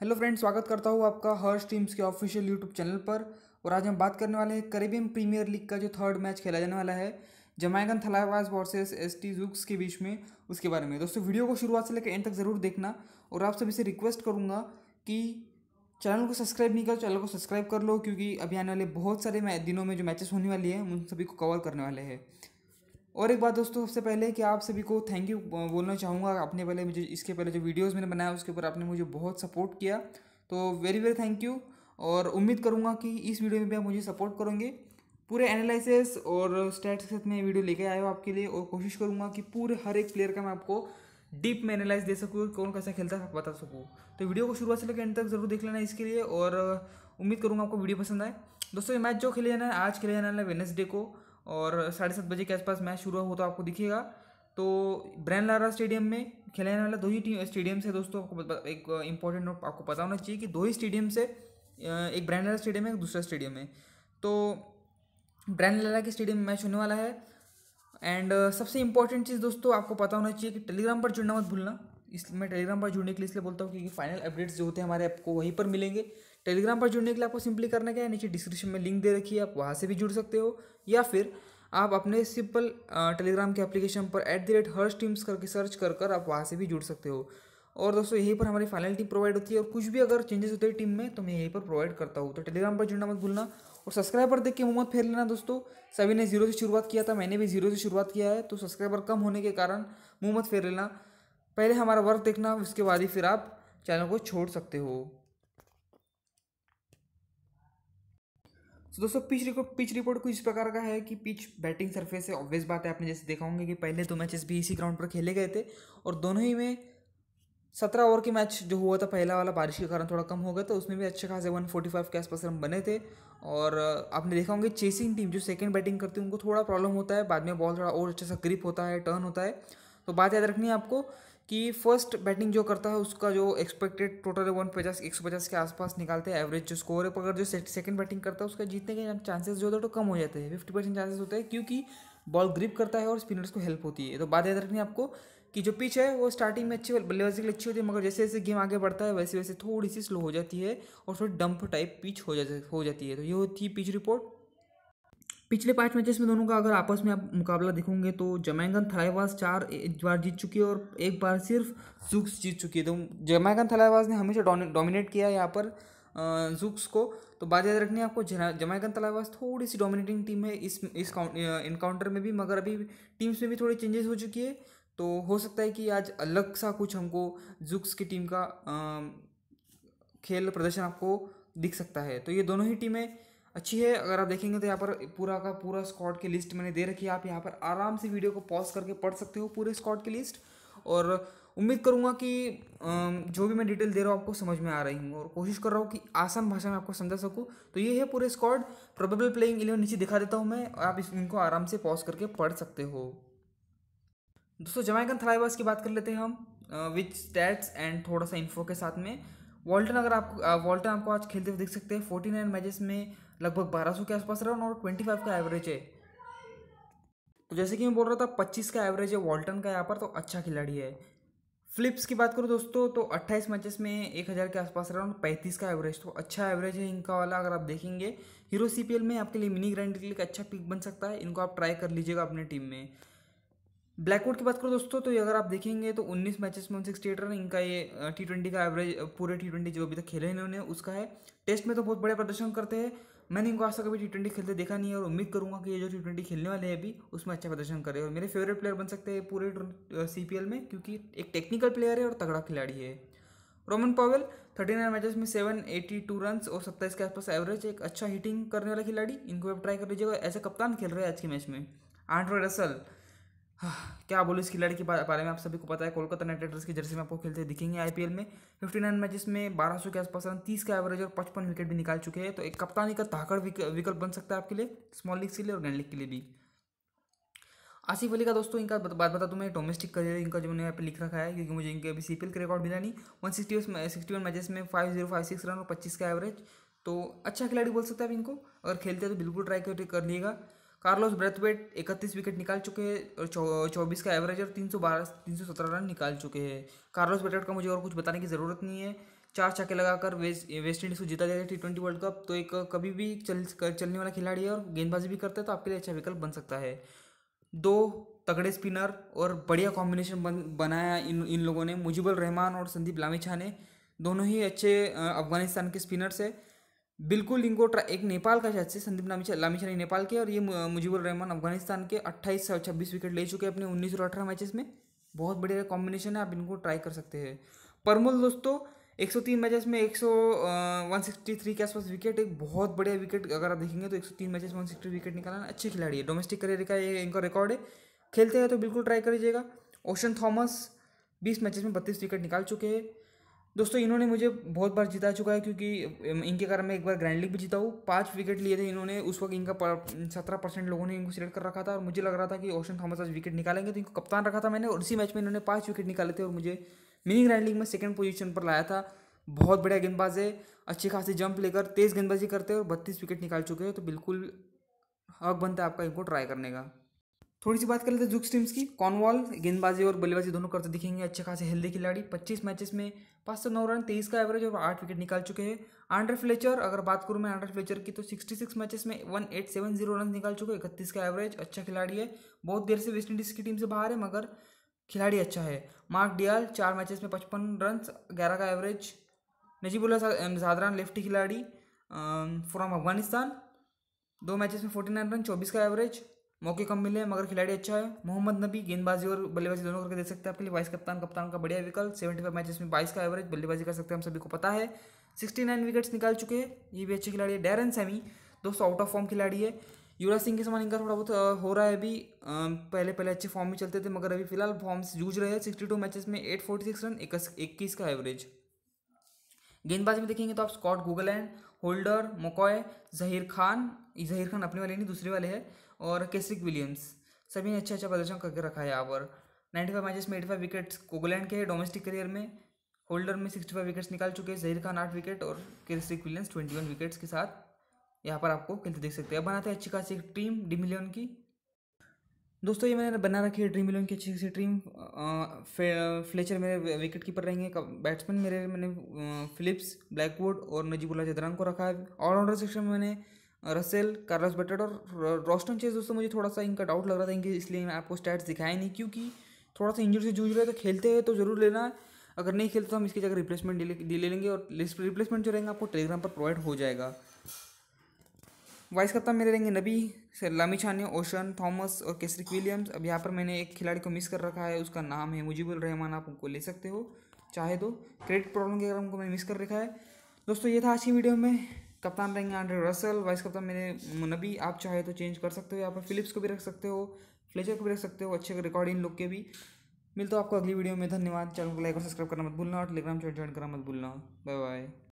hello friends स्वागत करता हूँ आपका हर्ष टीम्स के ऑफिशियल यूट्यूब चैनल पर और आज हम बात करने वाले हैं करेबियन प्रीमियर लीग का जो थर्ड मैच खेला जाने वाला है Jamaican Tallawahs versus S T Zouks के बीच में उसके बारे में दोस्तों वीडियो को शुरुआत से लेकर एंड तक ज़रूर देखना और आप सभी से रिक्वेस्ट करूँगा कि चैनल को सब्सक्राइब नहीं करो चैनल को सब्सक्राइब कर लो क्योंकि अभी आने वाले बहुत सारे दिनों में जो मैचेस होने वाली हैं उन सभी को कवर करने वाले हैं और एक बात दोस्तों सबसे पहले कि आप सभी को थैंक यू बोलना चाहूँगा आपने पहले मुझे इसके पहले जो वीडियोस मैंने बनाया उसके ऊपर आपने मुझे बहुत सपोर्ट किया तो वेरी वेरी थैंक यू और उम्मीद करूँगा कि इस वीडियो में भी आप मुझे सपोर्ट करोगे पूरे एनालिसिस और स्टेट के साथ मैं वीडियो लेके आया हूँ आपके लिए और कोशिश करूँगा कि पूरे हर एक प्लेयर का मैं आपको डीप में एनालाइज दे सकूँ कौन कैसा खेलता है बता सकूँ तो वीडियो को शुरुआत से लेकर एंड तक जरूर देख लेना इसके लिए और उम्मीद करूँगा आपको वीडियो पसंद आए दोस्तों ये मैच जो खेले जाना है आज खेले जाना है वेनसडे को और साढ़े सात बजे के आसपास मैच शुरू हो तो आपको दिखेगा तो ब्रैन लारा स्टेडियम में खेला जाने वाला दो ही टीम स्टेडियम से दोस्तों आपको एक इंपॉर्टेंट नोट आपको पता होना चाहिए कि दो ही स्टेडियम से एक ब्रैन लारा स्टेडियम है एक दूसरा स्टेडियम है तो ब्रैन लारा के स्टेडियम में मैच होने वाला है एंड सबसे इंपॉर्टेंट चीज़ दोस्तों आपको पता होना चाहिए कि टेलीग्राम पर जुड़ना मत भूलना इसलिए मैं टेलीग्राम पर जुड़ने के लिए इसलिए बोलता हूँ क्योंकि फाइनल अपडेट्स जो होते हैं हमारे आपको वहीं पर मिलेंगे टेलीग्राम पर जुड़ने के लिए आपको सिंपली करना क्या है नीचे डिस्क्रिप्शन में लिंक दे रखी है आप वहाँ से भी जुड़ सकते हो या फिर आप अपने सिंपल टेलीग्राम के एप्लीकेशन पर at the rate Harsh teams करके सर्च कर कर आप वहाँ से भी जुड़ सकते हो और दोस्तों यहीं पर हमारी फाइनल टीम प्रोवाइड होती है और कुछ भी अगर चेंजेस होते हैं टीम में तो मैं यहीं पर प्रोवाइड करता हूँ तो टेलीग्राम पर जुड़ना मत भूलना और सब्सक्राइबर देख के मुँह मत फेर लेना दोस्तों सभी ने जीरो से शुरुआत किया था मैंने भी जीरो से शुरुआत किया है तो सब्सक्राइबर कम होने के कारण मुँह मत फेर लेना पहले हमारा वर्क देखना उसके बाद ही फिर आप चैनल को छोड़ सकते हो सो दोस्तों पिच रिपोर्ट पिच रिपोर्ट कुछ इस प्रकार का है कि पिच बैटिंग सरफेस है ऑब्वियस बात है आपने जैसे देखा होंगे कि पहले दो मैचेस भी इसी ग्राउंड पर खेले गए थे और दोनों ही में सत्रह ओवर के मैच जो हुआ था पहला वाला बारिश के कारण थोड़ा कम हो गया था उसमें भी अच्छे खासे वन फोर्टी फाइव के आसपास रन बने थे और आपने देखा होंगे चेसिंग टीम जो सेकेंड बैटिंग करती है उनको थोड़ा प्रॉब्लम होता है बाद में बॉल थोड़ा और अच्छा सा ग्रिप होता है टर्न होता है तो बात याद रखनी है आपको कि फर्स्ट बैटिंग जो करता है उसका जो एक्सपेक्टेड टोटल है वन पचास एक सौ पचास के आसपास निकालते हैं एवरेज जो स्कोर है पर अगर जो सेकंड बैटिंग करता है उसका जीतने के चांसेस जो होते हैं तो कम हो जाते हैं फिफ्टी परसेंट चांसेस होते हैं क्योंकि बॉल ग्रिप करता है और स्पिनर्स को हेल्प होती है तो बात याद रखनी आपको कि जो पिच है वो स्टार्टिंग में अच्छी बल्लेबाजी के लिए अच्छी होती है मगर जैसे जैसे गेम आगे बढ़ता है वैसे वैसे थोड़ी सी स्लो हो जाती है और थोड़ी डंप टाइप पिच हो जा हो जाती है तो ये होती है पिच रिपोर्ट पिछले पांच मैचेस में दोनों का अगर आपस में आप मुकाबला देखोगे तो जमैंगन थलाईवास चार बार जीत चुकी है और एक बार सिर्फ जुक्स जीत चुकी है तो जमैंगन थलाईवास ने हमेशा डोमिनेट किया है यहाँ पर जुक्स को तो बात याद रखनी है आपको जमैकन थलाईवास थोड़ी सी डोमिनेटिंग टीम है इस इस इनकाउंटर में भी मगर अभी टीम्स में भी थोड़ी चेंजेस हो चुकी है तो हो सकता है कि आज अलग सा कुछ हमको जुक्स की टीम का खेल प्रदर्शन आपको दिख सकता है तो ये दोनों ही टीमें अच्छी है अगर आप देखेंगे तो यहाँ पर पूरा का पूरा स्कॉट की लिस्ट मैंने दे रखी है आप यहाँ पर आराम से वीडियो को पॉज करके पढ़ सकते हो पूरे स्कॉट की लिस्ट और उम्मीद करूँगा कि जो भी मैं डिटेल दे रहा हूँ आपको समझ में आ रही हूँ और कोशिश कर रहा हूँ कि आसान भाषा में आपको समझा सकूँ तो ये है पूरे स्कॉड प्रोबेबल प्लेइंग इलेवन नीचे दिखा देता हूँ मैं और आप इस इनको आराम से पॉज करके पढ़ सकते हो दोस्तों जमाइकन थलाइवास की बात कर लेते हैं हम विच स्टैट्स एंड थोड़ा सा इन्फो के साथ में वॉल्टन अगर आप वॉल्टन आपको आज खेलते हुए देख सकते हैं फोर्टी नाइन मैचेस में लगभग सौ के आसपास रन और फाइव का एवरेज है तो जैसे कि मैं बोल रहा था पच्चीस का एवरेज है वॉल्टन का यहाँ पर तो अच्छा खिलाड़ी है फ्लिप्स की बात करूँ दोस्तों तो अट्ठाईस मैचेस में एक हजार के आसपास रन पैंतीस का एवरेज तो अच्छा एवरेज है इनका वाला अगर आप देखेंगे हीरो सीपीएल में आपके लिए मिनी ग्रैंड के लिए अच्छा पिक बन सकता है इनको आप ट्राई कर लीजिएगा अपने टीम में ब्लैकवुड की बात करो दोस्तों तो अगर आप देखेंगे तो 19 मैचेस में सिक्सटी एट रन इनका ये टी ट्वेंटी का एवरेज पूरे टी ट्वेंटी जो अभी तक खेले इन्होंने उसका है टेस्ट में तो बहुत बड़े प्रदर्शन करते हैं मैंने इनको आज तक कभी टी ट्वेंटी खेलते देखा नहीं है और उम्मीद करूंगा कि ये जो टी ट्वेंटी खेलने वाले हैं अभी उसमें अच्छा प्रदर्शन करे और मेरे फेवरेट प्लेयर बन सकते हैं पूरे सी में क्योंकि एक टेक्निकल प्लेयर है और तगड़ा खिलाड़ी है Roman Powell thirty nine matches में सेवन एटी टू रन और सत्ताईस के आसपास एवरेज एक अच्छा हिटिंग करने वाला खिलाड़ी इनको आप ट्राई कर लीजिएगा ऐसे कप्तान खेल रहे हैं आज के मैच में आंड्रो रसल क्या बोलो इसकी खिलाड़ी के बारे में आप सभी को पता है कोलकाता नाइट राइडर्स की जर्सी में आपको खेलते दिखेंगे आईपीएल में 59 मैचेस में 1200 के आसपास रन 30 का एवरेज और 55 विकेट भी निकाल चुके हैं तो एक कप्तानी का ताकड़ विकल्प बन सकता है आपके लिए स्मॉल लीग के लिए और ग्रैंड लीग के लिए भी आसिफ अली का दोस्तों इनका बात बता दूँ मैं डोमेस्टिक करियर इनका जो मैंने यहाँ पे लिख रखा है क्योंकि मुझे इनके अभी सी का रिकॉर्ड मिला नहीं one sixty sixty one matches में five zero five six run और पच्चीस का एवरेज तो अच्छा खिलाड़ी बोल सकते हैं आप इनको अगर खेलते हैं तो बिल्कुल ट्राई कर लीजिएगा कार्लोस ब्रेथवेट इकतीस विकेट निकाल चुके हैं और चौबीस का एवरेज और तीन सौ बारह तीन सौ सत्रह रन निकाल चुके हैं कार्लोस ब्रेथवेट का मुझे और कुछ बताने की ज़रूरत नहीं है चार छक्के लगाकर वेस्ट वेस्ट इंडीज़ को जीता है टी ट्वेंटी वर्ल्ड कप तो एक कभी भी चल चलने वाला खिलाड़ी है और गेंदबाजी भी करता है तो आपके लिए अच्छा विकल्प बन सकता है दो तगड़े स्पिनर और बढ़िया कॉम्बिनेशन बन बनाया इन इन लोगों ने मुजिबुल रहमान और संदीप लामिछा ने दोनों ही अच्छे अफगानिस्तान के स्पिनर्स है बिल्कुल इनको एक नेपाल का शायद से संदीप लामिशानी नेपाल के और ये मुजीबुर रहमान अफगानिस्तान के अट्ठाईस से छब्बीस विकेट ले चुके हैं अपने उन्नीस और अठारह मैचेस में बहुत बढ़िया कॉम्बिनेशन है आप इनको ट्राई कर सकते हैं परमोल दोस्तों एक सौ तीन मैचेस में एक सौ वन सिक्सटी थ्री के आसपास विकेट एक बहुत बढ़िया विकेट अगर आप देखेंगे तो एक सौ तीन मैचेस में सिक्सटी विकेट निकालना अच्छे खिलाड़ी है डोमेस्टिक करियर का ये इनका रिकॉर्ड है खेलते हैं तो बिल्कुल ट्राई करिएगा ओशन थॉमस बीस मैचेस में बत्तीस विकेट निकाल चुके हैं दोस्तों इन्होंने मुझे बहुत बार जिता चुका है क्योंकि इनके कारण मैं एक बार ग्रैंड लीग भी जीता हूँ पाँच विकेट लिए थे इन्होंने उस वक्त इनका सत्रह परसेंट लोगों ने इनको सिलेक्ट कर रखा था और मुझे लग रहा था कि ओशन थॉमस आज विकेट निकालेंगे तो इनको कप्तान रखा था मैंने और इसी मैच में इन्होंने पाँच विकेट निकाले थे और मुझे मिनी ग्रैंड लीग में सेकंड पोजीशन पर लाया था बहुत बढ़िया गेंदबाज है अच्छी खासी जंप लेकर तेज़ गेंदबाजी करते हैं और बत्तीस विकेट निकाल चुके हैं तो बिल्कुल हक बनता है आपका इनको ट्राई करने का थोड़ी सी बात कर लेते हैं जुक टीम्स की कॉनवॉल गेंदबाजी और बल्लेबाजी दोनों करते दिखेंगे अच्छे खासे हेल्दी खिलाड़ी पच्चीस मैचेस में पाँच सौ नौ रन तेईस का एवरेज और आठ विकेट निकाल चुके हैं आंड्रे फ्लेचर अगर बात करूँ मैं आंड्रे फ्लेचर की तो सिक्सटी सिक्स मैचेस में one eight seven zero run निकाल चुके हैं इकतीस का एवरेज अच्छा खिलाड़ी है बहुत देर से वेस्ट इंडीज़ की टीम से बाहर है मगर खिलाड़ी अच्छा है मार्क डियाल चार मैचेस में पचपन रन ग्यारह का एवरेज नजीबुल्ला साधारण लेफ्टी खिलाड़ी फ्रॉम अफगानिस्तान दो मैचेस में फोर्टी नाइन रन चौबीस का एवरेज मौके कम मिले मगर खिलाड़ी अच्छा है मोहम्मद नबी गेंदबाजी और बल्लेबाजी दोनों करके देख सकते हैं आपके लिए वाइस कप्तान कप्तान का बढ़िया विकल्प सेवेंटी फाइव मैचेस में बाईस का एवरेज बल्लेबाजी कर सकते हैं हम सभी को पता है सिक्सटी नाइन विकेट्स निकाल चुके हैं ये भी अच्छे खिलाड़ी है डैरन सैमी दोस्तों आउट ऑफ फॉर्म खिलाड़ी है युवराज सिंह के समान इनका थोड़ा बहुत हो रहा है अभी पहले पहले अच्छे फॉर्म में चलते थे मगर अभी फिलहाल फॉर्म से जूझ रहे हैं सिक्सटी टू मैचेस में एट फोर्टी सिक्स रन इक्कीस का एवरेज गेंदबाजी में देखेंगे तो आप स्कॉट गूगलैंड होल्डर मोकॉय जहीर खान जहीर खान अपने वाले नहीं दूसरे वाले हैं और केसिक विलियम्स सभी ने अच्छा अच्छा प्रदर्शन करके रखा है यहाँ पर नाइन्टी फाइव मैचेस में एटी फाइव विकेट्स कोगलैंड के डोमेस्टिक करियर में होल्डर में सिक्सटी फाइव विकेट्स निकाल चुके हैं जहीर खान आठ विकेट और Kesrick Williams twenty one wickets के साथ यहाँ पर आपको खेलते देख सकते हैं बनाते हैं अच्छी खासी एक टीम डी मिलियन की दोस्तों ये मैंने बना रखी है ड्रीम इलेवन की अच्छी खासी टीम फ्लेचर मेरे विकेट कीपर रहेंगे बैट्समैन मेरे मैंने फिलिप्स ब्लैकवुड और नजीबुल्ला जदरान को रखा है ऑलराउंडर सेक्शन में मैंने रसेल कार्लस बटेड और रोस्टन चेस दोस्तों मुझे थोड़ा सा इनका डाउट लग रहा था इनके इसलिए मैं आपको स्टैट्स दिखाया नहीं क्योंकि थोड़ा सा इंजरी से जूझ रहे तो खेलते हैं तो जरूर लेना अगर नहीं खेलते तो हम इसकी जगह रिप्लेसमेंट ले ले लेंगे और रिप्लेसमेंट जो रहेंगे आपको टेलीग्राम पर प्रोवाइड हो जाएगा वाइस कप्तान मेरे रहेंगे नबी लामी छानी ओशन थॉमस और केसरिक विलियम्स अब यहाँ पर मैंने एक खिलाड़ी को मिस कर रखा है उसका नाम है मुजीबुल रहमान आप उनको ले सकते हो चाहे तो क्रेडिट प्रॉब्लम के अगर उनको मैंने मिस कर रखा है दोस्तों ये था आज की वीडियो में कप्तान रहेंगे आंड्रे रसल वाइस कप्तान मेरे नबी आप चाहे तो चेंज कर सकते हो यहाँ पर फिलिप्स को भी रख सकते हो फ्लेचर को भी रख सकते हो अच्छे रिकॉर्ड इन लुक के भी मिलता हूँ आपको अगली वीडियो में धन्यवाद चैनल को लाइक और सब्सक्राइब करना मत भूलना और टेलीग्राम चैनल ज्वाइन करना मत भूलना बाय बाय